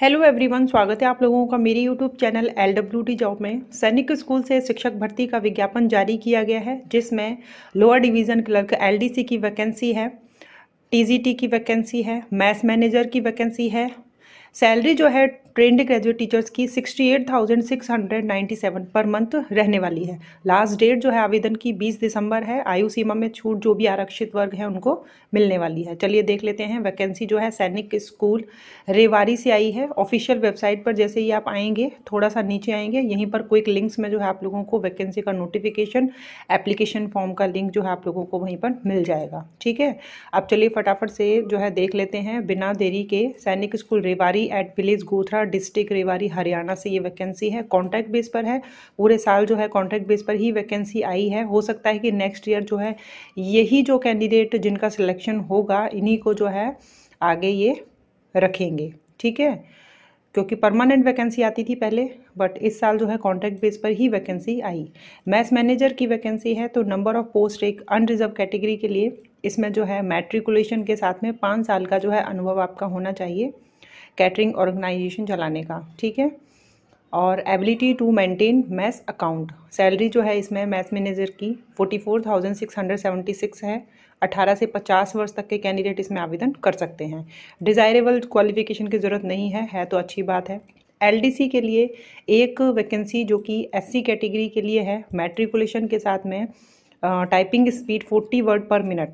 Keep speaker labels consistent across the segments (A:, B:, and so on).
A: hello everyone स्वागत है आप लोगों का मेरे YouTube channel L W D job में सैनिक स्कूल से शिक्षक भर्ती का विज्ञापन जारी किया गया है जिसमें लोअर डिवीज़न क्लर्क एलडीसी की वैकेंसी है टीजीटी की वैकेंसी है मैथ्स मैनेजर की वैकेंसी है सैलरी जो है ट्रेंड ग्रेजुएट टीचर्स की sixty eight thousand six hundred seven per month रहने वाली है लास्ट डेट जो है आवेदन की बीस दिसंबर है आयु सीमा में छूट जो भी आरक्षित वर्ग है उनको मिलने वाली है चलिए देख लेते हैं वैकेंसी जो है सैनिक स्कूल रेवारी से आई है ऑफिशियल वेबसाइट पर जैसे ही आप आएंगे थोड़ा सा नीचे आएंगे यहीं पर क्विक लिंक्स में जो है आप लोगों को वैकेंसी का नोटिफिकेशन एप्लीकेशन फॉर्म का लिंक जो है आप लोगों को वहीं पर मिल जाएगा ठीक है अब चलिए फटाफट से जो है देख लेते हैं बिना देरी के Sainik School Rewari at village Gothra district Rewari Haryana से ये वैकेंसी है कॉन्ट्रैक्ट बेस पर है पूरे साल जो है कॉन्ट्रैक्ट बेस पर ही वैकेंसी आई है हो सकता है कि नेक्स्ट ईयर जो है यही जो कैंडिडेट जिनका सिलेक्शन होगा इन्हीं को जो है आगे ये रखेंगे ठीक है क्योंकि परमानेंट वैकेंसी आती थी पहले बट इस साल जो है कॉन्ट्रैक्ट बेस पर ही वैकेंसी आई मैथ्स मैनेजर की वैकेंसी है तो नंबर ऑफ पोस्ट एक अनरिजर्व कैटेगरी के लिए इसमें जो है मैट्रिकुलेशन के साथ में पाँच साल का जो है अनुभव आपका होना चाहिए कैटरिंग ऑर्गेनाइजेशन चलाने का ठीक है और ability to maintain mess account salary जो है इसमें मैथ मैनेजर की forty four thousand six hundred seventy six है अठारह से पचास वर्ष तक के कैंडिडेट इसमें आवेदन कर सकते हैं डिज़ायरेबल क्वालिफिकेशन की ज़रूरत नहीं है है तो अच्छी बात है एलडीसी के लिए एक वैकेंसी जो कि एससी कैटेगरी के लिए है मैट्रिकुलेशन के साथ में typing speed forty word per minute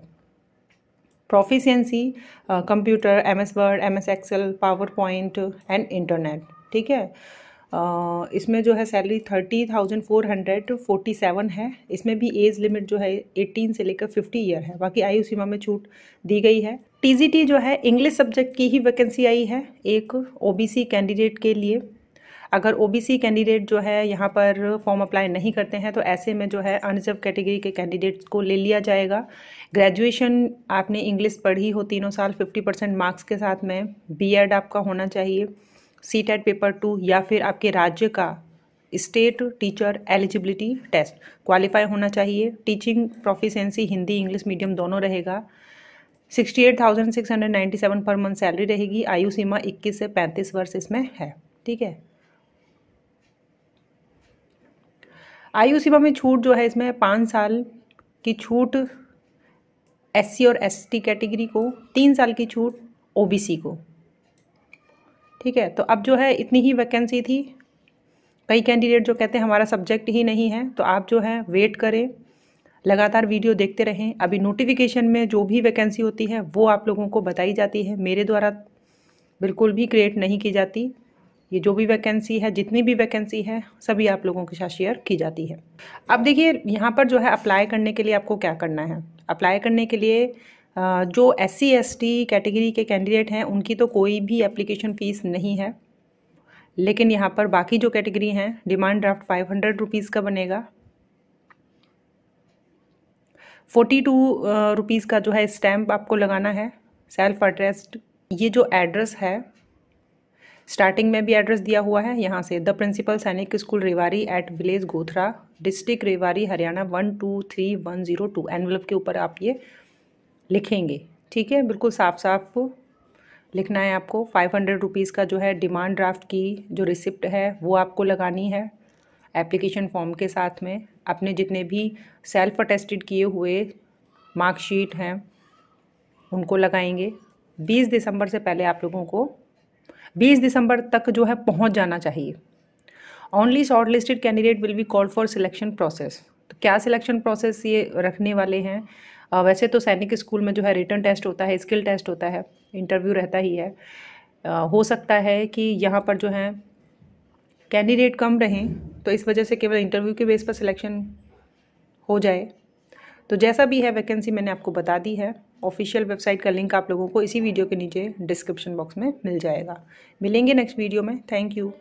A: proficiency computer M S Word M S Excel PowerPoint and internet ठीक है uh, इसमें जो है salary thirty thousand four hundred forty seven है इसमें भी एज लिमिट जो है एटीन से लेकर फिफ्टी ईयर है बाकी आयु सीमा में छूट दी गई है टीजीटी जो है इंग्लिश सब्जेक्ट की ही वैकेंसी आई है एक ओबीसी कैंडिडेट के लिए अगर ओबीसी कैंडिडेट जो है यहाँ पर फॉर्म अप्लाई नहीं करते हैं तो ऐसे में जो है अनरिजर्व कैटेगरी के कैंडिडेट्स को ले लिया जाएगा ग्रेजुएशन आपने इंग्लिश पढ़ी हो तीनों साल फिफ्टी परसेंट मार्क्स के साथ में बीएड आपका होना चाहिए सी टेट पेपर टू या फिर आपके राज्य का state teacher eligibility test qualify होना चाहिए teaching proficiency Hindi English medium दोनों रहेगा sixty eight thousand six hundred ninety seven per month salary रहेगी आयु सीमा इक्कीस से पैंतीस वर्ष इसमें है ठीक है आयु सीमा में छूट जो है इसमें पाँच साल की छूट एस और एस कैटेगरी को तीन साल की छूट ओ को ठीक है तो अब जो है इतनी ही वैकेंसी थी कई कैंडिडेट जो कहते हैं हमारा सब्जेक्ट ही नहीं है तो आप जो है वेट करें लगातार वीडियो देखते रहें अभी नोटिफिकेशन में जो भी वैकेंसी होती है वो आप लोगों को बताई जाती है मेरे द्वारा बिल्कुल भी क्रिएट नहीं की जाती ये जो भी वैकेंसी है जितनी भी वैकेंसी है सभी आप लोगों के साथ शेयर की जाती है अब देखिए यहाँ पर जो है अप्लाई करने के लिए आपको क्या करना है अप्लाई करने के लिए जो S C S T category के कैंडिडेट हैं उनकी तो कोई भी एप्लीकेशन फ़ीस नहीं है लेकिन यहाँ पर बाकी जो कैटेगरी हैं demand draft five hundred rupees का बनेगा फोर्टी टू रुपीज़ का जो है स्टैम्प आपको लगाना है सेल्फ एड्रेस्ड ये जो एड्रेस है स्टार्टिंग में भी एड्रेस दिया हुआ है यहाँ से the principal Sainik School Rewari at village Gothra district Rewari Haryana one two three one zero two envelope के ऊपर आप ये लिखेंगे ठीक है बिल्कुल साफ साफ लिखना है आपको फाइव हंड्रेड रुपीज़ का जो है डिमांड ड्राफ्ट की जो रिसिप्ट है वो आपको लगानी है एप्लीकेशन फॉर्म के साथ में अपने जितने भी सेल्फ अटेस्टेड किए हुए मार्कशीट हैं उनको लगाएंगे 20 दिसंबर से पहले आप लोगों को बीस दिसंबर तक जो है पहुंच जाना चाहिए only shortlisted candidate will be call for selection process तो क्या सिलेक्शन प्रोसेस ये रखने वाले हैं वैसे तो सैनिक स्कूल में जो है रिटर्न टेस्ट होता है स्किल टेस्ट होता है इंटरव्यू रहता ही है हो सकता है कि यहाँ पर जो है कैंडिडेट कम रहें तो इस वजह से केवल इंटरव्यू के बेस पर सिलेक्शन हो जाए तो जैसा भी है वैकेंसी मैंने आपको बता दी है ऑफिशियल वेबसाइट का लिंक आप लोगों को इसी वीडियो के नीचे डिस्क्रिप्शन बॉक्स में मिल जाएगा मिलेंगे नेक्स्ट वीडियो में थैंक यू